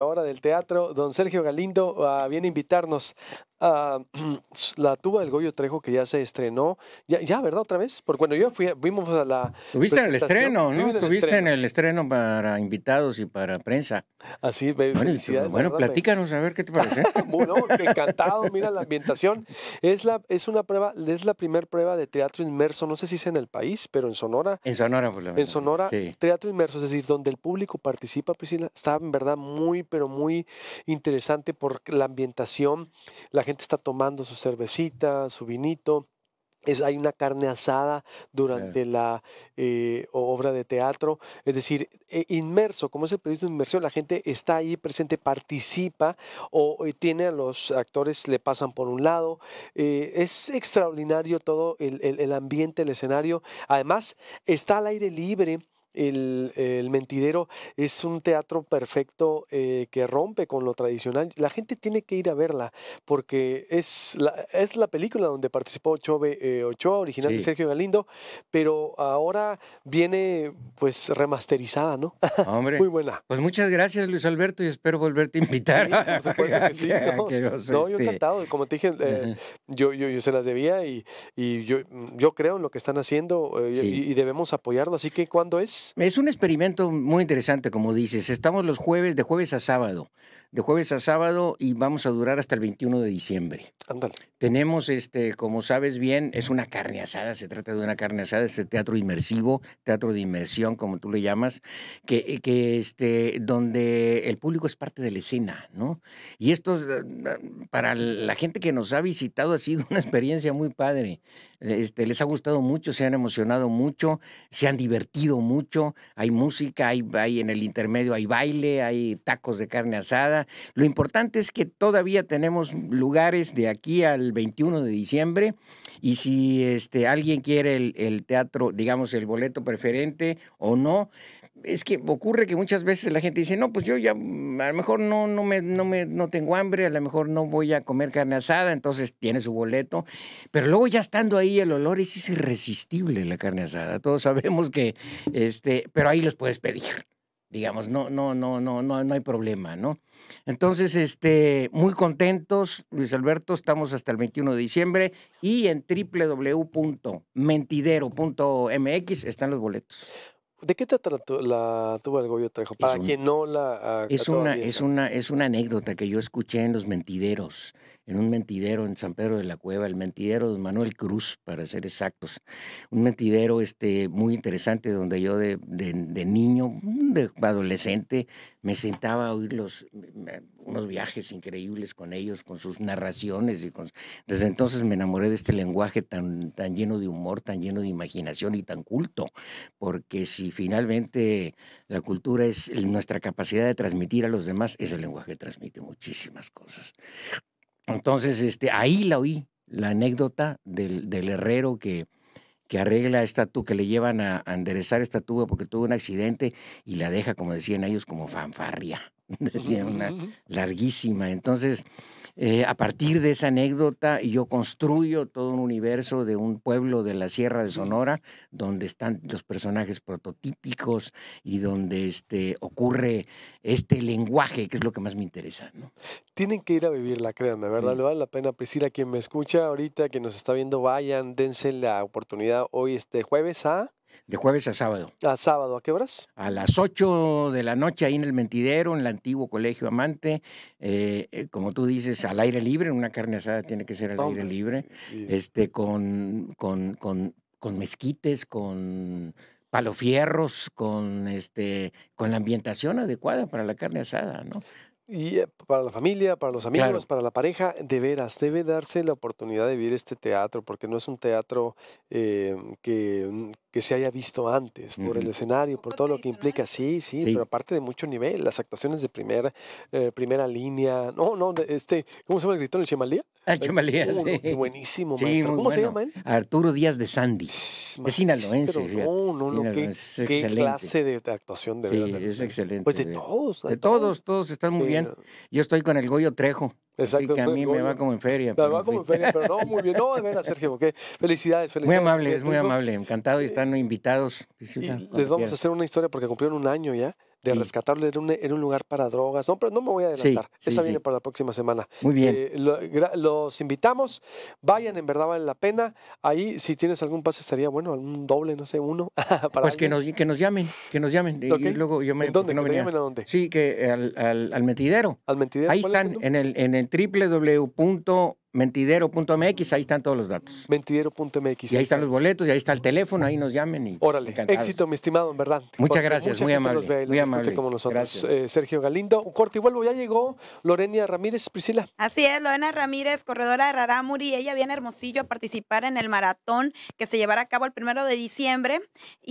Ahora del teatro, don Sergio Galindo ah, viene a invitarnos Ah, la tuba del Goyo Trejo que ya se estrenó. Ya, ¿verdad? Otra vez. Porque cuando yo fui, vimos a la. Tuviste el estreno, ¿no? Estuviste en el estreno para invitados y para prensa. Así, bueno, Bueno, platícanos a ver qué te parece. bueno, encantado, mira la ambientación. Es la, es una prueba, es la primera prueba de teatro inmerso, no sé si es en el país, pero en Sonora. En Sonora, por lo menos. En Sonora, teatro inmerso, es decir, donde el público participa, Priscila, está en verdad muy, pero muy interesante por la ambientación, la gente está tomando su cervecita, su vinito. Es, hay una carne asada durante la eh, obra de teatro, es decir, e, inmerso, como es el periodismo inmersión, la gente está ahí presente, participa o eh, tiene a los actores, le pasan por un lado. Eh, es extraordinario todo el, el ambiente, el escenario. Además, está al aire libre el, mentidero es un teatro perfecto eh, que rompe con lo tradicional. La gente tiene que ir a verla porque es la, es la película donde participó Chove eh, Ochoa, original de Sergio Galindo, pero ahora viene pues remasterizada, ¿no? muy buena. Pues muchas gracias Luis Alberto y espero volverte a invitar. por supuesto que No, yo este, encantado. Como te dije, eh, yo, yo, yo, se las debía y, yo, creo en lo que están haciendo y, y debemos apoyarlo. Así que, ¿cuándo es? Es un experimento muy interesante, como dices. Estamos los jueves, de jueves a sábado. De jueves a sábado y vamos a durar hasta el 21 de diciembre. Ándale. Tenemos, este, como sabes bien, es una carne asada, se trata de una carne asada, este teatro inmersivo, teatro de inmersión, como tú le llamas, que, que este, donde el público es parte de la escena, ¿no? Y esto, eh, eh, para la gente que nos ha visitado, ha sido una experiencia muy padre. Este, les ha gustado mucho, se han emocionado mucho, se han divertido mucho, hay música, hay, en el intermedio, hay baile, hay tacos de carne asada. Lo importante es que todavía tenemos lugares de aquí al 21 de diciembre y si este, alguien quiere el teatro, digamos, el boleto preferente o no, es que ocurre que muchas veces la gente dice, no, pues yo ya mm, a lo mejor no, no, me, no, me, no tengo hambre, a lo mejor no voy a comer carne asada, entonces tiene su boleto, pero luego ya estando ahí el olor es irresistible la carne asada, todos sabemos que, este, pero ahí los puedes pedir, digamos, no, no, no, no, no, no hay problema, ¿no? Entonces, este, muy contentos, Luis Alberto, estamos hasta el 21 de diciembre y en www.mentidero.mx están los boletos. ¿De qué te trató la tuba el Goyo Trejo? Para que no la... es, una, es, una, es una anécdota que yo escuché en los mentideros, en un mentidero en San Pedro de la Cueva, el mentidero de Manuel Cruz, para ser exactos. Un mentidero este, muy interesante donde yo de niño, de adolescente, me sentaba a oír los unos viajes increíbles con ellos, con sus narraciones. y Desde entonces me enamoré de este lenguaje tan, tan lleno de humor, tan lleno de imaginación y tan culto, porque si finalmente la cultura es nuestra capacidad de transmitir a los demás, ese lenguaje transmite muchísimas cosas. Entonces, este, ahí la oí, la anécdota del herrero que que arregla esta tuba, que le llevan a, enderezar esta tuba porque tuvo un accidente y la deja, como decían ellos, como fanfarria. Decía una larguísima. Entonces, eh, a partir de esa anécdota, yo construyo todo un universo de un pueblo de la Sierra de Sonora, donde están los personajes prototípicos y donde este, ocurre este lenguaje, que es lo que más me interesa. Tienen que ir a vivirla, créanme, ¿verdad? Le vale la pena, Priscila, quien me escucha ahorita, que nos está viendo, vayan, dense la oportunidad hoy, este jueves, a... ¿ah? De jueves a sábado. ¿A sábado? ¿A qué horas? A las 8 de la noche ahí en el Mentidero, en el antiguo Colegio Amante. Eh, eh, como tú dices, al aire libre, una carne asada tiene que ser al aire libre. Este, con, con, con, mezquites, con palofierros, con, este, con la ambientación adecuada para la carne asada, ¿no? Y eh, para la familia, para los amigos, para la pareja, de veras, debe darse la oportunidad de vivir este teatro, porque no es un teatro que, que se haya visto antes, por el escenario, por todo lo que implica. Sí, sí, pero aparte de mucho nivel, las actuaciones de primera, eh, primera línea. No, no, este, ¿cómo se llama el gritón? ¿El Chimalía? Ah, el Chemalía, sí. buenísimo, maestro. ¿Cómo se llama él? Arturo Díaz de Sandy. Es, es sinaloense. No, no, no, qué, qué, clase de actuación de sí, verdad. es excelente. Pues de todos. De, todos, todos están muy bien. Yo estoy con el Goyo Trejo. Exacto. que a mí me va como en feria. Me va como en feria, pero no, muy bien. No, de veras, Sergio, porque felicidades, felicidades. Muy amable, es muy amable. Encantado y están invitados. les vamos a hacer una historia porque cumplieron un año ya de rescatarlo. Era un, lugar para drogas. No, pero no me voy a adelantar. Esa viene para la próxima semana. Muy bien. Eh, los invitamos. Vayan, en verdad vale la pena. Ahí, si tienes algún pase, estaría bueno, algún doble, no sé, uno. pues que nos, que nos llamen, que nos llamen. Y luego yo me, dónde? Sí, que al, al, mentidero. Al mentidero. Ahí están, en el, en el www Mentidero.mx, ahí están todos los datos. Mentidero.mx. Y ahí están los boletos, y ahí está el teléfono, ahí nos llamen. Y éxito, mi estimado, en verdad. Muchas gracias, muy amable. muy amable. Como nosotros. Eh, Sergio Galindo, un corte y vuelvo, ya llegó Lorena Ramírez, Priscila. Así es, Lorena Ramírez, corredora de Raramuri, ella viene Hermosillo a participar en el maratón que se llevará a cabo el primero de diciembre. Y